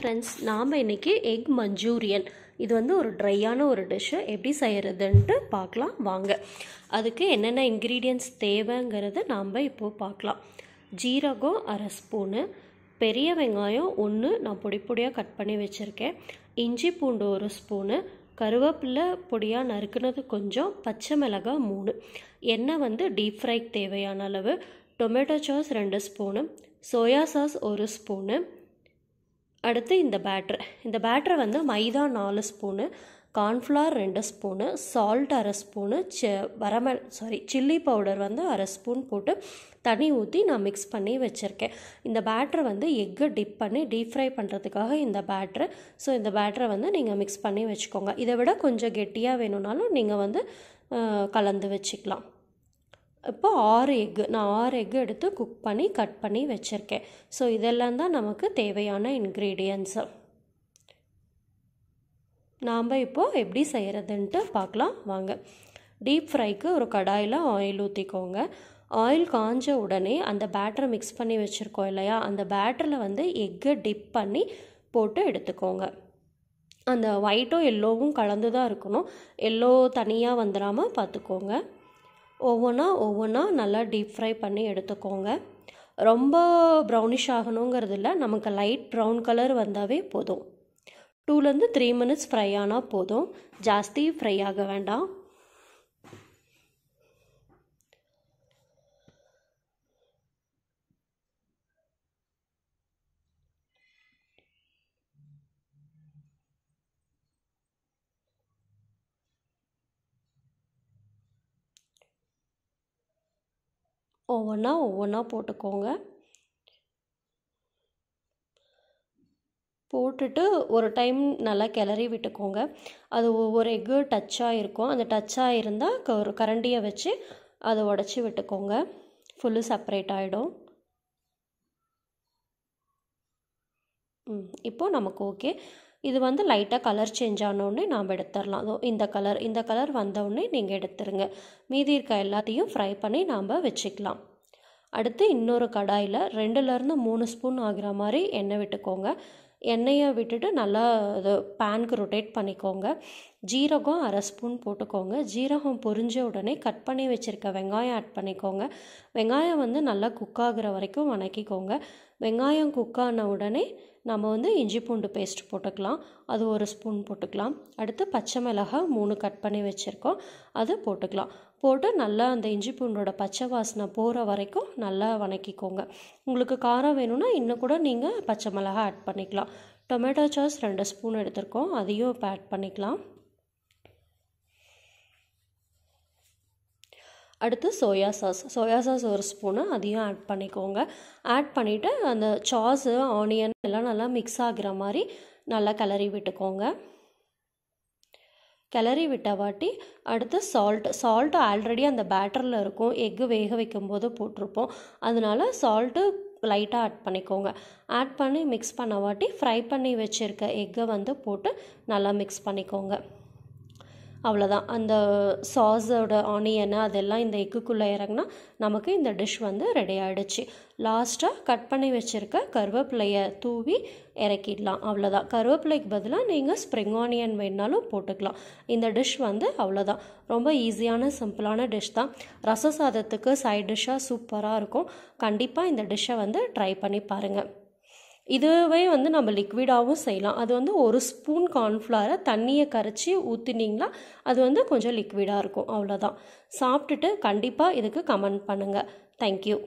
friends நாம் இன்றைக்கி egg Manchurian இது வந்து ஒரு ட்ரையான ஒரு டிஷ்ஷு எப்படி செய்கிறதுன்ட்டு பார்க்கலாம் வாங்க அதுக்கு என்னென்ன இன்க்ரீடியன்ஸ் தேவைங்கிறத நாம் இப்போது பார்க்கலாம் ஜீரகம் அரை ஸ்பூனு பெரிய வெங்காயம் ஒன்று நான் பொடி பொடியாக கட் பண்ணி வச்சுருக்கேன் இஞ்சி பூண்டு ஒரு ஸ்பூனு கருவேப்பிலை பொடியாக நறுக்குனது கொஞ்சம் பச்சை மிளகாய் மூணு எண்ணெய் வந்து டீப் ஃப்ரைக்கு தேவையான அளவு டொமேட்டோ சாஸ் ரெண்டு ஸ்பூனு சோயா சாஸ் ஒரு ஸ்பூனு அடுத்து இந்த பேட்ரு இந்த பேட்ரை வந்து மைதா நாலு ஸ்பூனு கார்ன்ஃப்ளவர் ரெண்டு ஸ்பூனு சால்ட் அரை ஸ்பூனு ச வரமல் சாரி சில்லி பவுடர் வந்து அரை ஸ்பூன் போட்டு தண்ணி ஊற்றி நான் மிக்ஸ் பண்ணி வச்சுருக்கேன் இந்த பேட்டரை வந்து எக்கு டிப் பண்ணி டீப் ஃப்ரை பண்ணுறதுக்காக இந்த பேட்ரு ஸோ இந்த பேட்டரை வந்து நீங்கள் மிக்ஸ் பண்ணி வச்சுக்கோங்க இதை விட கொஞ்சம் கெட்டியாக வேணும்னாலும் நீங்கள் வந்து கலந்து வச்சுக்கலாம் இப்போ ஆறு எக்கு நான் ஆறு எக்கு எடுத்து குக் பண்ணி கட் பண்ணி வச்சுருக்கேன் ஸோ இதெல்லாம் தான் நமக்கு தேவையான இன்க்ரீடியன்ஸு நாம் இப்போது எப்படி செய்கிறதுன்ட்டு பார்க்கலாம் வாங்க டீப் ஃப்ரைக்கு ஒரு கடாயில் ஆயில் ஊற்றிக்கோங்க ஆயில் காஞ்ச உடனே அந்த பேட்டரை மிக்ஸ் பண்ணி வச்சுருக்கோம் இல்லையா அந்த பேட்டரில் வந்து எக்கு டிப் பண்ணி போட்டு எடுத்துக்கோங்க அந்த ஒயிட்டும் எல்லோவும் கலந்து தான் இருக்கணும் எல்லோ தனியாக வந்துடாமல் பார்த்துக்கோங்க ஒவ்வொன்றா ஒவ்வொன்றா நல்லா டீப் ஃப்ரை பண்ணி எடுத்துக்கோங்க ரொம்ப ப்ரௌனிஷ் ஆகணுங்கிறது இல்லை நமக்கு லைட் ப்ரௌன் கலர் வந்தாவே போதும் டூலேருந்து த்ரீ மினிட்ஸ் ஃப்ரை ஆனால் போதும் ஜாஸ்தி ஃப்ரை ஆக வேண்டாம் ஒவ்வொன்றா ஒவ்வொன்றா போட்டுக்கோங்க போட்டுட்டு ஒரு டைம் நல்லா கிளறி விட்டுக்கோங்க அது ஒவ்வொரு எக்கு டச்சாக இருக்கும் அந்த டச்சாக இருந்தால் க ஒரு கரண்டியை வச்சு அதை உடச்சி விட்டுக்கோங்க ஃபுல்லு செப்பரேட் ஆகிடும் இப்போது நமக்கு ஓகே இது வந்து லைட்டாக கலர் சேஞ்ச் ஆனோடனே நாம் எடுத்துடலாம் ஸோ இந்த கலர் இந்த கலர் வந்தவுடனே நீங்கள் எடுத்துருங்க மீதி இருக்க எல்லாத்தையும் ஃப்ரை பண்ணி நாம் வச்சுக்கலாம் அடுத்து இன்னொரு கடாயில் ரெண்டுலேருந்து மூணு ஸ்பூன் ஆகிற மாதிரி எண்ணெய் விட்டுக்கோங்க எண்ணெயை விட்டுட்டு நல்லா இது பேனுக்கு ரொட்டேட் பண்ணிக்கோங்க ஜீரகம் அரை ஸ்பூன் போட்டுக்கோங்க ஜீரகம் பொரிஞ்ச உடனே கட் பண்ணி வச்சுருக்க வெங்காயம் ஆட் பண்ணிக்கோங்க வெங்காயம் வந்து நல்லா குக் ஆகுற வரைக்கும் வணக்கிக்கோங்க வெங்காயம் குக் ஆன உடனே நம்ம வந்து இஞ்சி பூண்டு பேஸ்ட் போட்டுக்கலாம் அது ஒரு ஸ்பூன் போட்டுக்கலாம் அடுத்து பச்சை மிளகாய் மூணு கட் பண்ணி வச்சுருக்கோம் அது போட்டுக்கலாம் போட்டு நல்லா அந்த இஞ்சி பூண்டோட பச்சை வாசனை போகிற வரைக்கும் நல்லா வணக்கிக்கோங்க உங்களுக்கு காரம் வேணும்னா இன்னும் கூட நீங்கள் பச்சை மிளகாய் ஆட் பண்ணிக்கலாம் டொமேட்டோ சாஸ் ரெண்டு ஸ்பூன் எடுத்திருக்கோம் அதையும் இப்போ ஆட் பண்ணிக்கலாம் அடுத்து சோயா சாஸ் சோயா சாஸ் ஒரு ஸ்பூனு அதையும் ஆட் பண்ணிக்கோங்க ஆட் பண்ணிவிட்டு அந்த சாஸு ஆனியன் எல்லாம் நல்லா மிக்ஸ் ஆகிற மாதிரி நல்லா கிளறி விட்டுக்கோங்க கிளறி விட்ட வாட்டி அடுத்து சால்ட் சால்ட் ஆல்ரெடி அந்த பேட்டரில் இருக்கும் எக்கு வேக வைக்கும்போது போட்டிருப்போம் அதனால சால்ட்டு லைட்டாக ஆட் பண்ணிக்கோங்க ஆட் பண்ணி மிக்ஸ் பண்ண வாட்டி ஃப்ரை பண்ணி வச்சுருக்க எக்கை வந்து போட்டு நல்லா மிக்ஸ் பண்ணிக்கோங்க அவ்வளோதான் அந்த சாஸோட ஆனியனு அதெல்லாம் இந்த எக்குக்குள்ளே இறங்கினா நமக்கு இந்த டிஷ் வந்து ரெடி ஆகிடுச்சு லாஸ்ட்டாக கட் பண்ணி வச்சுருக்க கருவேப்பிலையை தூவி இறக்கிடலாம் அவ்வளோதான் கருவேப்பிலைக்கு பதிலாக நீங்கள் ஸ்ப்ரிங் ஆனியன் வேணுனாலும் போட்டுக்கலாம் இந்த டிஷ் வந்து அவ்வளோதான் ரொம்ப ஈஸியான சிம்பிளான டிஷ் தான் ரச சாதத்துக்கு சைட் டிஷ்ஷாக சூப்பராக இருக்கும் கண்டிப்பாக இந்த டிஷ்ஷை வந்து ட்ரை பண்ணி பாருங்கள் இதுவே வந்து நம்ம லிக்விடாகவும் செய்யலாம் அது வந்து ஒரு ஸ்பூன் கார்ன்ஃப்ளவரை தண்ணியை கரைச்சி ஊற்றினீங்கன்னா அது வந்து கொஞ்சம் லிக்விடாக இருக்கும் அவ்வளோதான் சாப்பிட்டுட்டு கண்டிப்பாக இதுக்கு கமெண்ட் பண்ணுங்கள் தேங்க்யூ